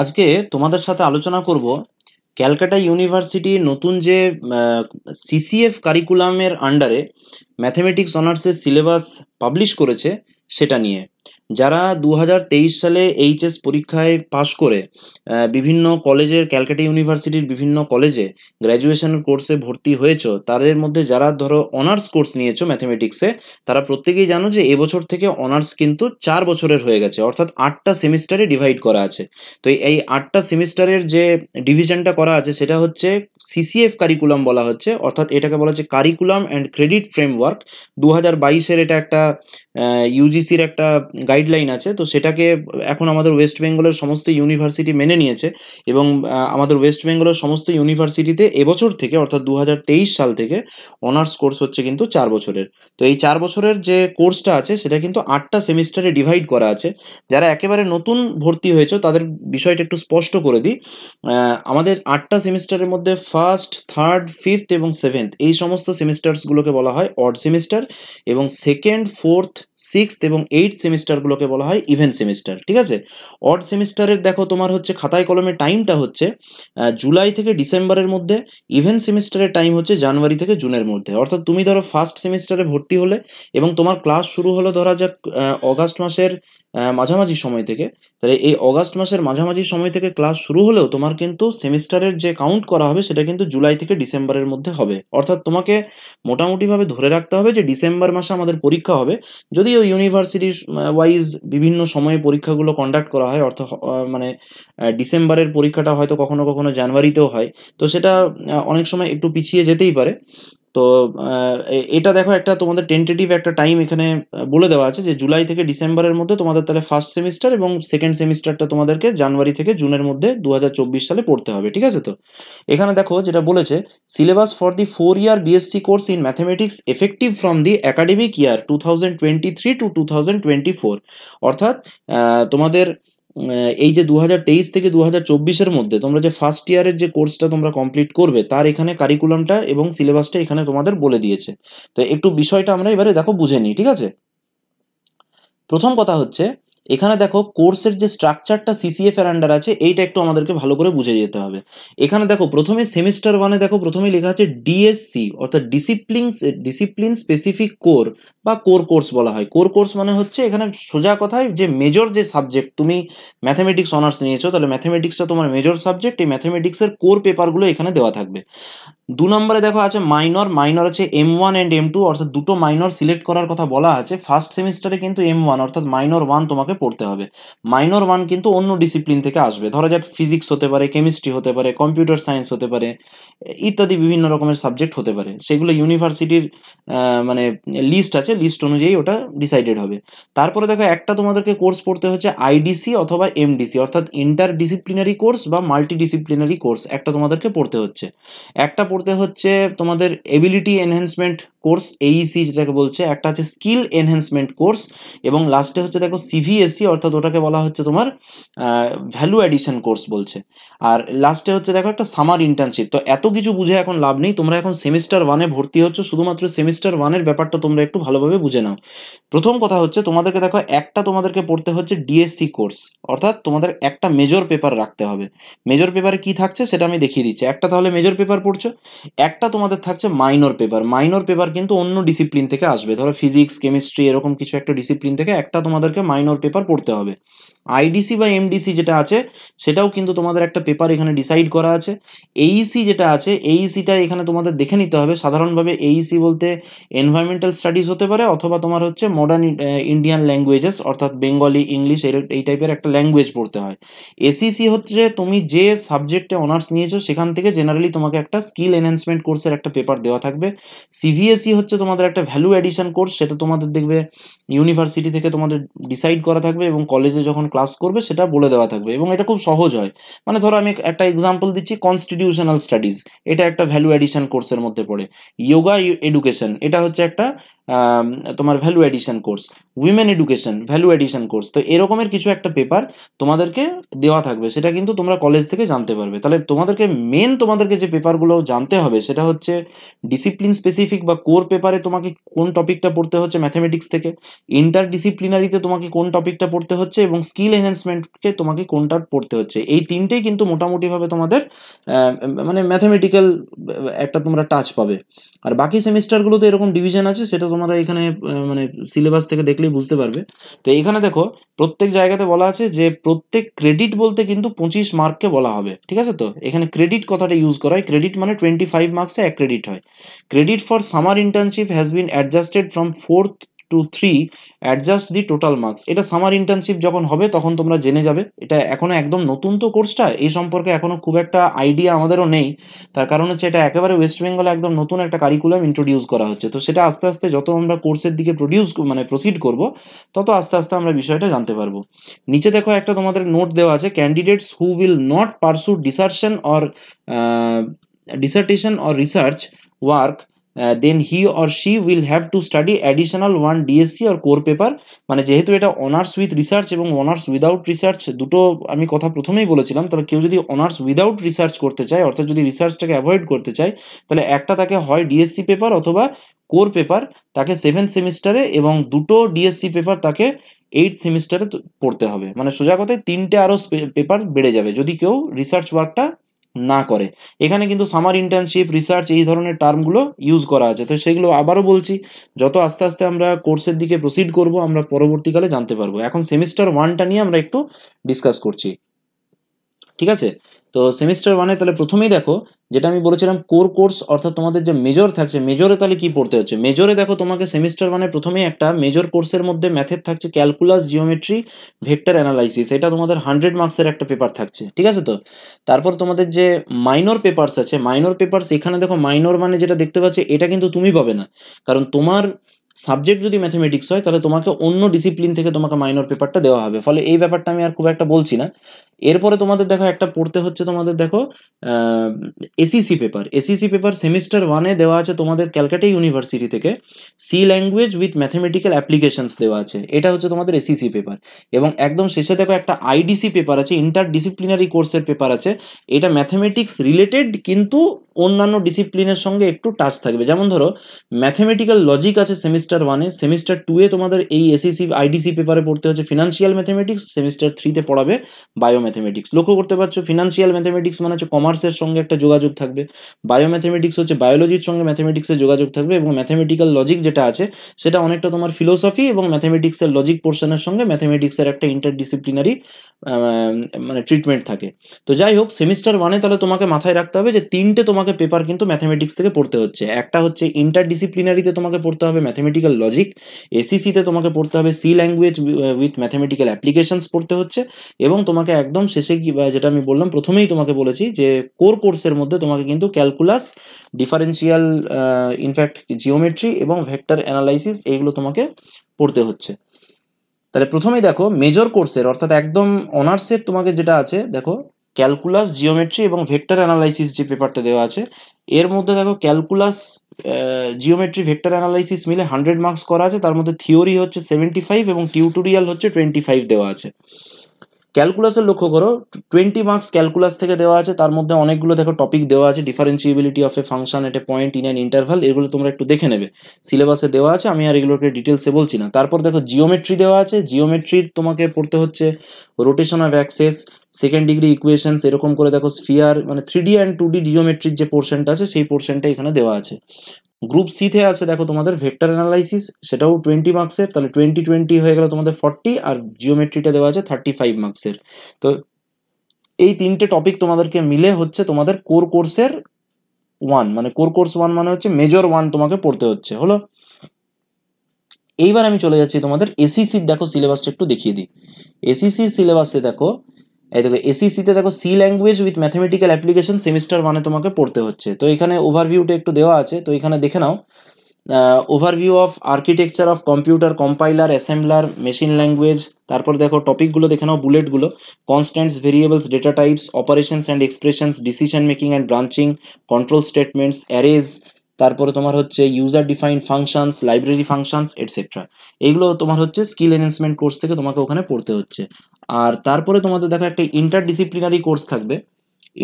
আজকে তোমাদের সাথে আলোচনা করব ক্যালকাটা ইউনিভার্সিটি নতুন যে সিসিএফ কারিকুলামের আন্ডারে ম্যাথমেটিক্স অনার্সের সিলেবাস পাবলিশ করেছে সেটা নিয়ে যারা দু সালে এইচএস পরীক্ষায় পাশ করে বিভিন্ন কলেজের ক্যালকাটা ইউনিভার্সিটির বিভিন্ন কলেজে গ্র্যাজুয়েশন কোর্সে ভর্তি হয়েছ তাদের মধ্যে যারা ধরো অনার্স কোর্স নিয়েছো ম্যাথামেটিক্সে তারা প্রত্যেকেই জানো যে এবছর থেকে অনার্স কিন্তু চার বছরের হয়ে গেছে অর্থাৎ আটটা সেমিস্টারে ডিভাইড করা আছে তো এই আটটা সেমিস্টারের যে ডিভিশনটা করা আছে সেটা হচ্ছে সিসিএফ কারিকুলাম বলা হচ্ছে অর্থাৎ এটাকে বলা হচ্ছে কারিকুলাম অ্যান্ড ক্রেডিট ফ্রেমওয়ার্ক দু হাজার বাইশের এটা একটা ইউজিসির একটা গাইড গাইডলাইন আছে তো সেটাকে এখন আমাদের ওয়েস্ট বেঙ্গলের সমস্ত ইউনিভার্সিটি মেনে নিয়েছে এবং আমাদের ওয়েস্ট বেঙ্গলের সমস্ত ইউনিভার্সিটিতে এবছর থেকে অর্থাৎ দু সাল থেকে অনার্স কোর্স হচ্ছে কিন্তু চার বছরের তো এই চার বছরের যে কোর্সটা আছে সেটা কিন্তু আটটা সেমিস্টারে ডিভাইড করা আছে যারা একেবারে নতুন ভর্তি হয়েছে তাদের বিষয়টা একটু স্পষ্ট করে দিই আমাদের আটটা সেমিস্টারের মধ্যে ফার্স্ট থার্ড ফিফথ এবং সেভেন্থ এই সমস্ত সেমিস্টার্সগুলোকে বলা হয় অড সেমিস্টার এবং সেকেন্ড ফোর্থ সিক্সথ এবং এইট সেমিস্টার সেমিস্টারগুলোকে বলা হয় ইভেন্ট সেমিস্টার ঠিক আছে অড সেমিস্টারের দেখো তোমার হচ্ছে খাতায় কলমে টাইমটা হচ্ছে জুলাই থেকে ডিসেম্বরের মধ্যে ইভেন্ট সেমিস্টারের টাইম হচ্ছে জানুয়ারি থেকে জুনের মধ্যে অর্থাৎ তুমি ধরো ফার্স্ট সেমিস্টারে ভর্তি হলে এবং তোমার ক্লাস শুরু হলো ধরা যাক অগাস্ট মাসের মাঝামাঝি সময় থেকে তাহলে এই অগাস্ট মাসের মাঝামাঝি সময় থেকে ক্লাস শুরু হলেও তোমার কিন্তু সেমিস্টারের যে কাউন্ট করা হবে সেটা কিন্তু জুলাই থেকে ডিসেম্বরের মধ্যে হবে অর্থাৎ তোমাকে মোটামুটিভাবে ধরে রাখতে হবে যে ডিসেম্বর মাসে আমাদের পরীক্ষা হবে যদিও ইউনিভার্সিটি ওয়াইজ বিভিন্ন সময়ে পরীক্ষাগুলো কন্ডাক্ট করা হয় অর্থাৎ মানে ডিসেম্বরের পরীক্ষাটা হয়তো কখনো কখনো জানুয়ারিতেও হয় তো সেটা অনেক সময় একটু পিছিয়ে যেতেই পারে তো এটা দেখো একটা তোমাদের টেন্টেটিভ একটা টাইম এখানে বলে দেওয়া আছে যে জুলাই থেকে ডিসেম্বরের মধ্যে তোমাদের তাহলে ফার্স্ট সেমিস্টার এবং সেকেন্ড সেমিস্টারটা তোমাদেরকে জানুয়ারি থেকে জুনের মধ্যে দু সালে পড়তে হবে ঠিক আছে তো এখানে দেখো যেটা বলেছে syllabus for the four year BSc course in mathematics effective from the academic year two thousand twenty three to two thousand twenty four অর্থাৎ তোমাদের এই যে দু থেকে দু হাজার মধ্যে তোমরা যে ফার্স্ট ইয়ারের যে কোর্সটা তোমরা কমপ্লিট করবে তার এখানে কারিকুলামটা এবং সিলেবাসটা এখানে তোমাদের বলে দিয়েছে তো একটু বিষয়টা আমরা এবারে দেখো বুঝে নিই ঠিক আছে প্রথম কথা হচ্ছে এখানে দেখো কোর্সের যে স্ট্রাকচারটা সিসিএফ এর আন্ডার আছে এইটা একটু আমাদেরকে ভালো করে বুঝে যেতে হবে এখানে দেখো প্রথমে সেমিস্টার ওয়ানে দেখো প্রথমে লেখা আছে ডিএসসি অর্থাৎ ডিসিপ্লিন ডিসিপ্লিন স্পেসিফিক কোর বা কোর কোর্স বলা হয় কোর কোর্স মানে হচ্ছে এখানে সোজা কথায় যে মেজর যে সাবজেক্ট তুমি ম্যাথামেটিক্স অনার্স নিয়েছো তাহলে ম্যাথামেটিক্সটা তোমার মেজর সাবজেক্ট এই ম্যাথামেটিক্সের কোর পেপারগুলো এখানে দেওয়া থাকবে দু নম্বরে দেখো আছে মাইনর মাইনর আছে M one and M two অর্থাৎ দুটো মাইনর সিলেক্ট করার কথা বলা আছে ফার্স্ট সেমিস্টারে কিন্তু এম ওয়ান অর্থাৎ মাইনর ওয়ান তোমাকে পড়তে হবে মাইনর ওয়ান কিন্তু অন্য ডিসিপ্লিন থেকে আসবে ধরা যাক ফিজিক্স হতে পারে কেমিস্ট্রি হতে পারে কম্পিউটার সায়েন্স হতে পারে ইত্যাদি বিভিন্ন রকমের সাবজেক্ট হতে পারে সেগুলো ইউনিভার্সিটির মানে লিস্ট আছে লিস্ট অনুযায়ী ওটা ডিসাইডেড হবে তারপরে দেখো একটা তোমাদেরকে কোর্স পড়তে হচ্ছে আইডিসি অথবা এমডিসি অর্থাৎ ইন্টার ডিসিপ্লিনারি কোর্স বা মাল্টি ডিসিপ্লিনারি কোর্স একটা তোমাদেরকে পড়তে হচ্ছে একটা করতে হচ্ছে তোমাদের এবিলিটি এনহ্যান্সমেন্ট কোর্স এইসি যেটাকে বলছে একটা আছে স্কিল এনহ্যান্সমেন্ট কোর্স এবং লাস্টে হচ্ছে দেখো সিভিএসি e, অর্থাৎ ওটাকে বলা হচ্ছে তোমার ভ্যালু অ্যাডিশন কোর্স বলছে আর লাস্টে হচ্ছে দেখো একটা সামার ইন্টার্নশিপ তো এত কিছু বুঝে এখন লাভ নেই তোমরা এখন সেমিস্টার ওয়ানে ভর্তি হচ্ছ শুধুমাত্র সেমিস্টার ওয়ানের ব্যাপারটা তোমরা একটু ভালোভাবে বুঝে নাও প্রথম কথা হচ্ছে তোমাদেরকে দেখো একটা তোমাদেরকে পড়তে হচ্ছে ডিএসসি কোর্স e অর্থাৎ তোমাদের একটা মেজর পেপার রাখতে হবে মেজর পেপারে কি থাকছে সেটা আমি দেখিয়ে দিচ্ছি একটা তাহলে মেজর পেপার পড়ছো একটা তোমাদের থাকছে মাইনর পেপার মাইনর পেপার কিন্তু অন্য ডিসিপ্লিন থেকে আসবে ধরো ফিজিক্স কেমিস্ট্রি এরকম কিছু একটা ডিসিপ্লিন থেকে একটা তোমাদেরকে মাইনর পেপার পড়তে হবে আইডিসি বা এমডিসি যেটা আছে সেটাও কিন্তু তোমাদের একটা পেপার এখানে ডিসাইড করা আছে এইসি e যেটা আছে এইসিটা e এখানে তোমাদের দেখে নিতে হবে সাধারণভাবে এইসি e বলতে এনভায়রনমেন্টাল স্টাডিজ হতে পারে অথবা তোমার হচ্ছে মডার্ন ইন্ডিয়ান ল্যাঙ্গুয়েজেস অর্থাৎ বেঙ্গলি ইংলিশ এই টাইপের একটা ল্যাঙ্গুয়েজ পড়তে হয় এসিসি হচ্ছে তুমি যে সাবজেক্টে অনার্স নিয়েছো সেখান থেকে জেনারেলি তোমাকে একটা স্কিল স্কিল এনহ্যান্সমেন্ট কোর্সের একটা পেপার দেওয়া থাকবে সিভিএসই e হচ্ছে তোমাদের একটা ভ্যালু অ্যাডিশন কোর্স সেটা তোমাদের দেখবে ইউনিভার্সিটি থেকে তোমাদের ডিসাইড করা থাকবে এবং কলেজে যখন ক্লাস করবে সেটা বলে দেওয়া থাকবে এবং এটা খুব সহজ হয় মানে ধরো আমি একটা এক্সাম্পল দিচ্ছি কনস্টিটিউশনাল স্টাডিজ এটা একটা ভ্যালু অ্যাডিশন কোর্সের মধ্যে পড়ে ইয়োগা এডুকেশন এটা হচ্ছে একটা তোমার value addition course women education value addition course তো এরকমের কিছু একটা পেপার তোমাদেরকে দেওয়া থাকবে সেটা কিন্তু তোমরা কলেজ থেকে জানতে পারবে তাহলে তোমাদেরকে মেন তোমাদেরকে যে পেপারগুলো জানতে হবে সেটা হচ্ছে ডিসিপ্লিন স্পেসিফিক বা কোর পেপারে তোমাকে কোন টপিকটা পড়তে হচ্ছে ম্যাথামেটিক্স থেকে ইন্টার ডিসিপ্লিনারিতে তোমাকে কোন টপিকটা পড়তে হচ্ছে এবং স্কিল এনহ্যান্সমেন্টকে তোমাকে কোনটা পড়তে হচ্ছে এই তিনটেই কিন্তু মোটামুটিভাবে তোমাদের মানে ম্যাথামেটিক্যাল একটা তোমরা টাচ পাবে আর বাকি সেমিস্টারগুলোতে এরকম ডিভিশন আছে সেটা তোমরা এখানে মানে সিলেবাস থেকে দেখলেই বুঝতে পারবে তো এখানে দেখো প্রত্যেক জায়গাতে বলা আছে যে প্রত্যেক ক্রেডিট বলতে কিন্তু পঁচিশ মার্ককে বলা হবে ঠিক আছে তো এখানে ক্রেডিট কথাটা ইউজ করা হয় ক্রেডিট মানে টোয়েন্টি ফাইভ মার্কসে এক ক্রেডিট হয় credit for summer internship has been adjusted from fourth to three adjust the total marks এটা সামার ইন্টার্নশিপ যখন হবে তখন তোমরা জেনে যাবে এটা এখনও একদম নতুন তো কোর্সটা এই সম্পর্কে এখনও খুব একটা আইডিয়া আমাদেরও নেই তার কারণ হচ্ছে এটা একেবারে ওয়েস্ট বেঙ্গলে একদম নতুন একটা কারিকুলাম ইন্ট্রোডিউস করা হচ্ছে তো সেটা আস্তে আস্তে যত আমরা কোর্সের দিকে প্রডিউস মানে প্রসিড করব তত আস্তে আস্তে আমরা বিষয়টা জানতে পারবো নিচে দেখো একটা তোমাদের নোট দেওয়া আছে candidates who will not pursue dissertation or dissertation or research work then he or she will have to study additional one DSC or core paper মানে যেহেতু এটা অনার্স উইথ রিসার্চ এবং অনার্স উইদাউট রিসার্চ দুটো আমি কথা প্রথমেই বলেছিলাম তাহলে কেউ যদি অনার্স উইদাউট রিসার্চ করতে চায় অর্থাৎ যদি রিসার্চটাকে অ্যাভয়েড করতে চায় তাহলে একটা তাকে হয় ডিএসসি পেপার অথবা কোর পেপার তাকে সেভেন সেমিস্টারে এবং দুটো ডিএসসি পেপার তাকে এইট সেমিস্টারে পড়তে হবে মানে সোজা কথায় তিনটে আরও পেপার বেড়ে যাবে যদি কেউ রিসার্চ ওয়ার্কটা না করে এখানে কিন্তু সামার ইন্টার্নশিপ রিসার্চ এই ধরনের টার্মগুলো ইউজ করা আছে তো সেগুলো আবারও বলছি যত আস্তে আস্তে আমরা কোর্সের দিকে প্রসিড করব আমরা পরবর্তীকালে জানতে পারবো এখন সেমিস্টার ওয়ানটা নিয়ে আমরা একটু ডিসকাস করছি ঠিক আছে তো সেমিস্টার ওয়ানে তাহলে প্রথমেই দেখো যেটা আমি বলেছিলাম কোর কোর্স অর্থাৎ তোমাদের যে মেজর থাকছে মেজরে তাহলে কি পড়তে হচ্ছে মেজরে দেখো তোমাকে সেমিস্টার ওয়ানে প্রথমেই একটা মেজর কোর্সের মধ্যে ম্যাথের থাকছে ক্যালকুলাস জিওমেট্রি ভেক্টর অ্যানালাইসিস এটা তোমাদের হান্ড্রেড মার্কসের একটা পেপার থাকছে ঠিক আছে তো তারপর তোমাদের যে মাইনর পেপার্স আছে মাইনর পেপার্স এখানে দেখো মাইনর মানে যেটা দেখতে পাচ্ছ এটা কিন্তু তুমি পাবে না কারণ তোমার সাবজেক্ট যদি ম্যাথমেটিক্স হয় তাহলে তোমাকে অন্য ডিসিপ্লিন থেকে তোমাকে মাইনর পেপারটা দেওয়া হবে ফলে এই ব্যাপারটা আমি আর খুব একটা বলছি না এরপরে তোমাদের দেখো একটা পড়তে হচ্ছে তোমাদের দেখো SEC paper SEC paper semester ওয়ানে দেওয়া আছে তোমাদের ক্যালকাটা ইউনিভার্সিটি থেকে C language with mathematical applications দেওয়া আছে এটা হচ্ছে তোমাদের এসিসি পেপার e এবং একদম শেষে দেখো একটা আইডিসি পেপার আছে ইন্টার ডিসিপ্লিনারি কোর্সের পেপার আছে এটা ম্যাথামেটিক্স রিলেটেড কিন্তু অন্যান্য ডিসিপ্লিনের সঙ্গে একটু টাচ থাকবে যেমন ধরো ম্যাথামেটিক্যাল লজিক আছে সেমিস্টার ওয়ানে সেমিস্টার টুয়ে তোমাদের এই এসিসি আইডিসি পেপারে পড়তে হচ্ছে ফিনান্সিয়াল ম্যাথামেটিক্স সেমিস্টার থ্রিতে পড়াবে বায়ো ম্যাথমেটিক্স লক্ষ্য করতে পারছো ফিনান্সিয়াল ম্যাথমেটিক্স মানে হচ্ছে কমার্সের সঙ্গে একটা যোগাযোগ থাকবে বায়ো ম্যাথমেটিক্স হচ্ছে বায়োলজির সঙ্গে ম্যাথমেটিক্সের যোগাযোগ থাকবে এবং ম্যাথমেটিক্যাল লজিক যেটা আছে সেটা অনেকটা তোমার ফিলোসফি এবং ম্যাথমেটিক্সের লজিক পোর্শনের সঙ্গে ম্যাথমেটিক্সের একটা ইন্টারডিসিপ্লিনারি মানে ট্রিটমেন্ট থাকে তো যাই হোক সেমিস্টার ওয়ানে তাহলে তোমাকে মাথায় রাখতে হবে যে তিনটে তোমাকে পেপার কিন্তু ম্যাথমেটিক্স থেকে পড়তে হচ্ছে একটা হচ্ছে ইন্টারডিসিপ্লিনারিতে তোমাকে পড়তে হবে ম্যাথমেটিক্যাল লজিক এসিসিতে তোমাকে পড়তে হবে C language with mathematical applications পড়তে হচ্ছে এবং তোমাকে একদম একদম শেষে যেটা আমি বললাম প্রথমেই তোমাকে বলেছি যে কোর কোর্সের মধ্যে তোমাকে কিন্তু ক্যালকুলাস ডিফারেন্সিয়াল ইনফ্যাক্ট জিওমেট্রি এবং ভেক্টর অ্যানালাইসিস এইগুলো তোমাকে পড়তে হচ্ছে তাহলে প্রথমেই দেখো মেজর কোর্সের অর্থাৎ একদম অনার্সের তোমাকে যেটা আছে দেখো ক্যালকুলাস জিওমেট্রি এবং ভেক্টর অ্যানালাইসিস যে পেপারটা দেওয়া আছে এর মধ্যে দেখো ক্যালকুলাস জিওমেট্রি ভেক্টর অ্যানালাইসিস মিলে হান্ড্রেড মার্কস করা আছে তার মধ্যে থিওরি হচ্ছে সেভেন্টি ফাইভ এবং টিউটোরিয়াল হচ্ছে টোয়েন্টি ফাইভ দেওয়া আছে ক্যালকুলাসের লক্ষ্য করো টোয়েন্টি মার্কস ক্যালকুলাস থেকে দেওয়া আছে তার মধ্যে অনেকগুলো দেখো টপিক দেওয়া আছে differentiability of a function at a point in an interval এগুলো তোমরা একটু দেখে নেবে সিলেবাসে দেওয়া আছে আমি আর এগুলোকে ডিটেলসে বলছি না তারপর দেখো জিওমেট্রি দেওয়া আছে জিওমেট্রির তোমাকে পড়তে হচ্ছে rotation of axes second degree equations এরকম করে দেখো স্ফিয়ার মানে three D and two D জিওমেট্রির যে পোর্শনটা আছে সেই পোর্শনটা এখানে দেওয়া আছে গ্রুপ সিতে আছে দেখো তোমাদের ভেক্টর অ্যানালাইসিস সেটাও টোয়েন্টি মার্কসের তাহলে টোয়েন্টি টোয়েন্টি হয়ে গেল তোমাদের ফর্টি আর জিওমেট্রিটা দেওয়া আছে থার্টি ফাইভ মার্কসের তো এই তিনটে টপিক তোমাদেরকে মিলে হচ্ছে তোমাদের কোর কোর্সের ওয়ান মানে কোর কোর্স ওয়ান মানে হচ্ছে মেজর ওয়ান তোমাকে পড়তে হচ্ছে হলো এইবার আমি চলে যাচ্ছি তোমাদের এসিসির দেখো সিলেবাসটা একটু দেখিয়ে দিই এসিসির সিলেবাসে দেখো এই দেখো এসিসিতে দেখো C language with mathematical application semester ওয়ানে তোমাকে পড়তে হচ্ছে তো এখানে ওভারভিউটা একটু দেওয়া আছে তো এখানে দেখে নাও overview of architecture of computer compiler assembler machine language তারপর দেখো টপিকগুলো দেখে নাও বুলেটগুলো constants variables data types operations and expressions decision making and branching control statements arrays তারপরে তোমার হচ্ছে user defined functions library functions etcetera এগুলো তোমার হচ্ছে স্কিল এনহ্যান্সমেন্ট কোর্স থেকে তোমাকে ওখানে পড়তে হচ্ছে আর তারপরে তোমাদের দেখো একটা ইন্টারডিসিপ্লিনারি কোর্স থাকবে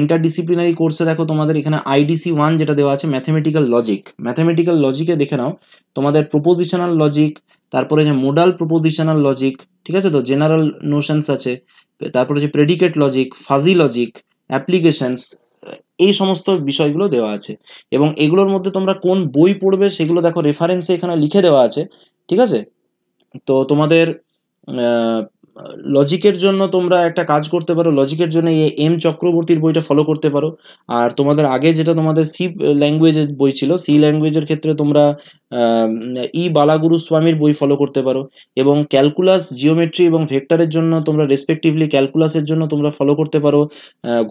ইন্টারডিসিপ্লিনারি কোর্সে দেখো তোমাদের এখানে আইডিসি ওয়ান যেটা দেওয়া আছে ম্যাথমেটিক্যাল লজিক ম্যাথমেটিক্যাল লজিকে দেখে নাও তোমাদের প্রপোজিশনাল লজিক তারপরে যে মোডাল প্রপোজিশনাল লজিক ঠিক আছে তো জেনারেল নোশনস আছে তারপরে যে predicate logic fuzzy logic applications এই সমস্ত বিষয়গুলো দেওয়া আছে এবং এগুলোর মধ্যে তোমরা কোন বই পড়বে সেগুলো দেখো রেফারেন্সে এখানে লিখে দেওয়া আছে ঠিক আছে তো তোমাদের লজিকের জন্য তোমরা একটা কাজ করতে পারো লজিকের জন্য এই এম চক্রবর্তীর বইটা ফলো করতে পারো আর তোমাদের আগে যেটা তোমাদের সি ল্যাঙ্গুয়েজের বই ছিল সি ল্যাঙ্গুয়েজের ক্ষেত্রে তোমরা ই e বালাগুরু স্বামীর বই ফলো করতে পারো এবং ক্যালকুলাস জিওমেট্রি এবং ভেক্টরের জন্য তোমরা রেসপেক্টিভলি ক্যালকুলাসের জন্য তোমরা ফলো করতে পারো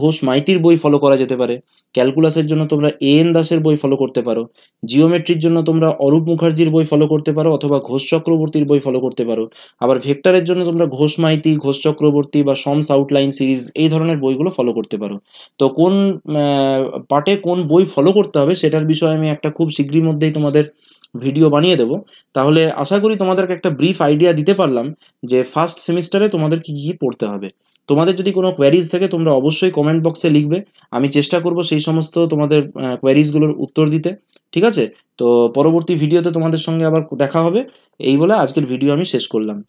ঘোষ মাইতির বই ফলো করা যেতে পারে ক্যালকুলাসের জন্য তোমরা এ এন দাসের বই ফলো করতে পারো জিওমেট্রির জন্য তোমরা অরূপ মুখার্জির বই ফলো করতে পারো অথবা ঘোষ চক্রবর্তীর বই ফলো করতে পারো আবার ভেক্টরের জন্য তোমরা ঘোষ ঘোষ মাইতি ঘোষ চক্রবর্তী বা সমস আউটলাইন সিরিজ এই ধরনের বইগুলো ফলো করতে পারো তো কোন পার্টে কোন বই ফলো করতে হবে সেটার বিষয়ে আমি একটা খুব শীঘ্রই মধ্যেই তোমাদের ভিডিও বানিয়ে দেব তাহলে আশা করি তোমাদেরকে একটা ব্রিফ আইডিয়া দিতে পারলাম যে ফার্স্ট সেমিস্টারে তোমাদের কি কী পড়তে হবে তোমাদের যদি কোনো কোয়ারিজ থাকে তোমরা অবশ্যই কমেন্ট বক্সে লিখবে আমি চেষ্টা করব সেই সমস্ত তোমাদের কোয়ারিজগুলোর উত্তর দিতে ঠিক আছে তো পরবর্তী ভিডিওতে তোমাদের সঙ্গে আবার দেখা হবে এই বলে আজকের ভিডিও আমি শেষ করলাম